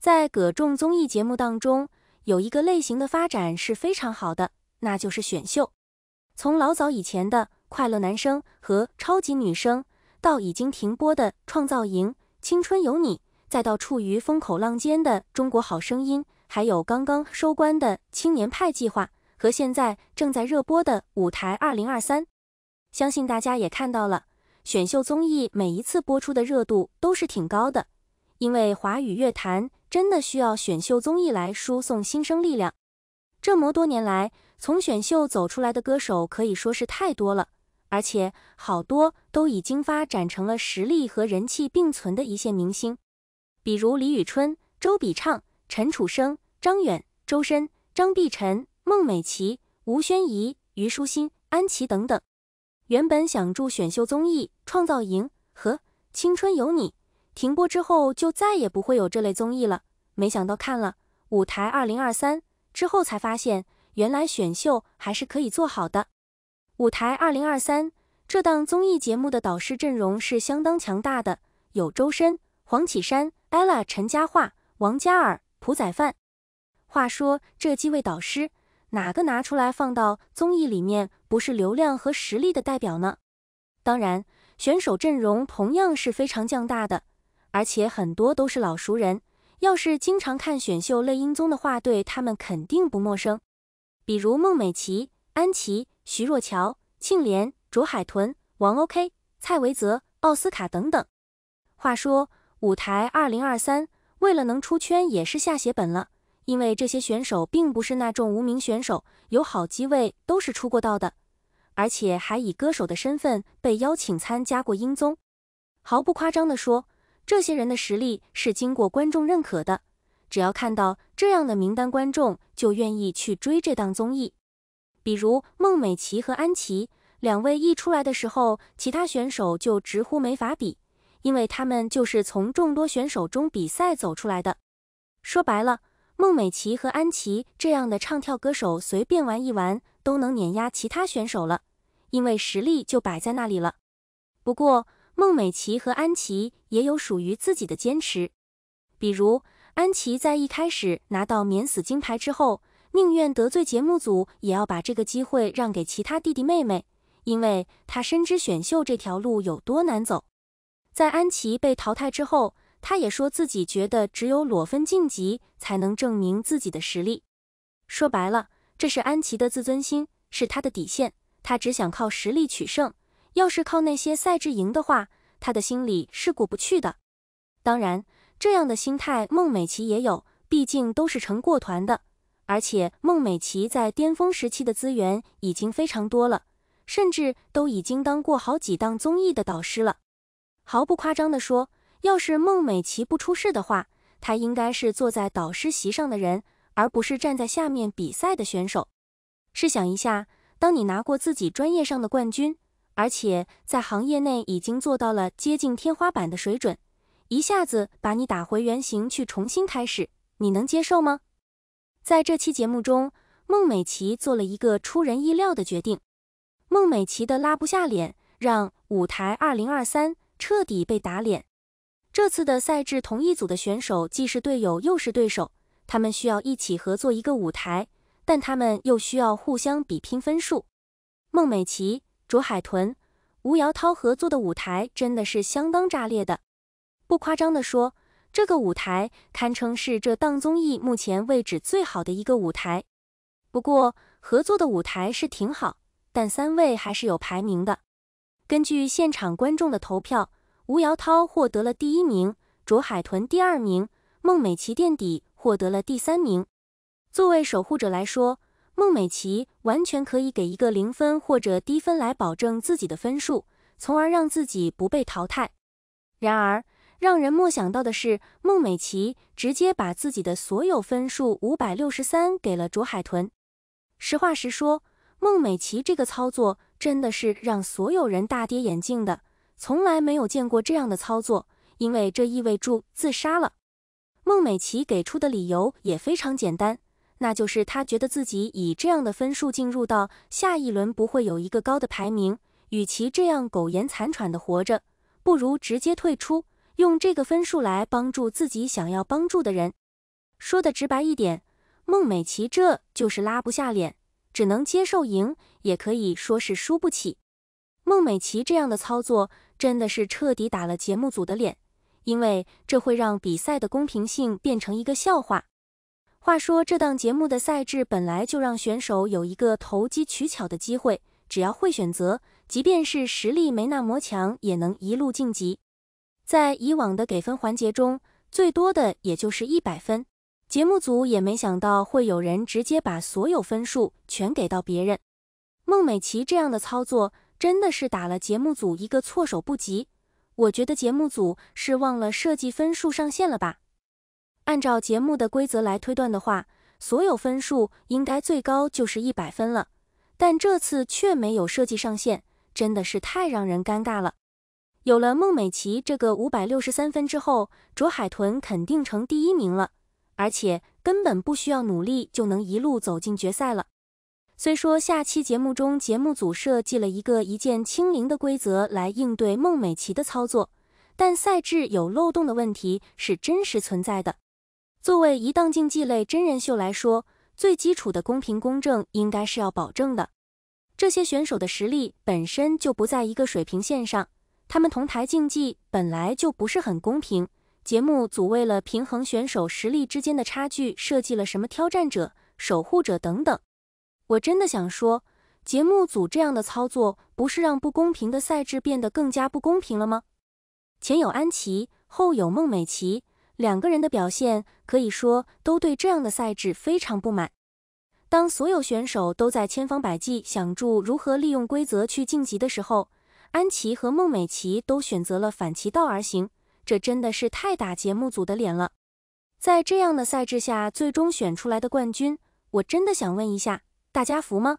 在葛众综艺节目当中，有一个类型的发展是非常好的，那就是选秀。从老早以前的《快乐男生》和《超级女生》，到已经停播的《创造营》、《青春有你》，再到处于风口浪尖的《中国好声音》，还有刚刚收官的《青年派计划》和现在正在热播的《舞台2023》，相信大家也看到了，选秀综艺每一次播出的热度都是挺高的，因为华语乐坛。真的需要选秀综艺来输送新生力量。这么多年来，从选秀走出来的歌手可以说是太多了，而且好多都已经发展成了实力和人气并存的一线明星，比如李宇春、周笔畅、陈楚生、张远、周深、张碧晨、孟美岐、吴宣仪、虞书欣、安琪等等。原本想助选秀综艺《创造营》和《青春有你》停播之后就再也不会有这类综艺了。没想到看了《舞台二零二三》之后，才发现原来选秀还是可以做好的。《舞台二零二三》这档综艺节目的导师阵容是相当强大的，有周深、黄绮珊、Ella、陈嘉桦、王嘉尔、朴宰范。话说这几位导师，哪个拿出来放到综艺里面不是流量和实力的代表呢？当然，选手阵容同样是非常强大的，而且很多都是老熟人。要是经常看选秀类英综的话，对他们肯定不陌生，比如孟美岐、安琪、徐若乔、庆怜、卓海豚、王 OK、蔡维泽、奥斯卡等等。话说，舞台二零二三为了能出圈也是下血本了，因为这些选手并不是那种无名选手，有好几位都是出过道的，而且还以歌手的身份被邀请参加过英综。毫不夸张地说。这些人的实力是经过观众认可的，只要看到这样的名单，观众就愿意去追这档综艺。比如孟美岐和安琪两位一出来的时候，其他选手就直呼没法比，因为他们就是从众多选手中比赛走出来的。说白了，孟美岐和安琪这样的唱跳歌手，随便玩一玩都能碾压其他选手了，因为实力就摆在那里了。不过，孟美岐和安琪也有属于自己的坚持，比如安琪在一开始拿到免死金牌之后，宁愿得罪节目组，也要把这个机会让给其他弟弟妹妹，因为她深知选秀这条路有多难走。在安琪被淘汰之后，她也说自己觉得只有裸分晋级才能证明自己的实力。说白了，这是安琪的自尊心，是她的底线，她只想靠实力取胜。要是靠那些赛制赢的话，他的心里是过不去的。当然，这样的心态孟美岐也有，毕竟都是成过团的。而且孟美岐在巅峰时期的资源已经非常多了，甚至都已经当过好几档综艺的导师了。毫不夸张地说，要是孟美岐不出事的话，他应该是坐在导师席上的人，而不是站在下面比赛的选手。试想一下，当你拿过自己专业上的冠军。而且在行业内已经做到了接近天花板的水准，一下子把你打回原形去重新开始，你能接受吗？在这期节目中，孟美岐做了一个出人意料的决定。孟美岐的拉不下脸，让《舞台2023》彻底被打脸。这次的赛制，同一组的选手既是队友又是对手，他们需要一起合作一个舞台，但他们又需要互相比拼分数。孟美岐。卓海豚、吴瑶涛合作的舞台真的是相当炸裂的，不夸张地说，这个舞台堪称是这档综艺目前为止最好的一个舞台。不过合作的舞台是挺好，但三位还是有排名的。根据现场观众的投票，吴瑶涛获得了第一名，卓海豚第二名，孟美岐垫底获得了第三名。作为守护者来说，孟美岐完全可以给一个零分或者低分来保证自己的分数，从而让自己不被淘汰。然而，让人没想到的是，孟美岐直接把自己的所有分数五百六十三给了卓海豚。实话实说，孟美岐这个操作真的是让所有人大跌眼镜的，从来没有见过这样的操作，因为这意味着自杀了。孟美岐给出的理由也非常简单。那就是他觉得自己以这样的分数进入到下一轮不会有一个高的排名，与其这样苟延残喘的活着，不如直接退出，用这个分数来帮助自己想要帮助的人。说的直白一点，孟美岐这就是拉不下脸，只能接受赢，也可以说是输不起。孟美岐这样的操作真的是彻底打了节目组的脸，因为这会让比赛的公平性变成一个笑话。话说这档节目的赛制本来就让选手有一个投机取巧的机会，只要会选择，即便是实力没那么强，也能一路晋级。在以往的给分环节中，最多的也就是一百分，节目组也没想到会有人直接把所有分数全给到别人。孟美岐这样的操作，真的是打了节目组一个措手不及。我觉得节目组是忘了设计分数上限了吧？按照节目的规则来推断的话，所有分数应该最高就是一百分了，但这次却没有设计上限，真的是太让人尴尬了。有了孟美岐这个五百六十三分之后，卓海豚肯定成第一名了，而且根本不需要努力就能一路走进决赛了。虽说下期节目中节目组设计了一个一键清零的规则来应对孟美岐的操作，但赛制有漏洞的问题是真实存在的。作为一档竞技类真人秀来说，最基础的公平公正应该是要保证的。这些选手的实力本身就不在一个水平线上，他们同台竞技本来就不是很公平。节目组为了平衡选手实力之间的差距，设计了什么挑战者、守护者等等。我真的想说，节目组这样的操作不是让不公平的赛制变得更加不公平了吗？前有安琪，后有孟美岐。两个人的表现可以说都对这样的赛制非常不满。当所有选手都在千方百计想住如何利用规则去晋级的时候，安琪和孟美岐都选择了反其道而行，这真的是太打节目组的脸了。在这样的赛制下，最终选出来的冠军，我真的想问一下大家服吗？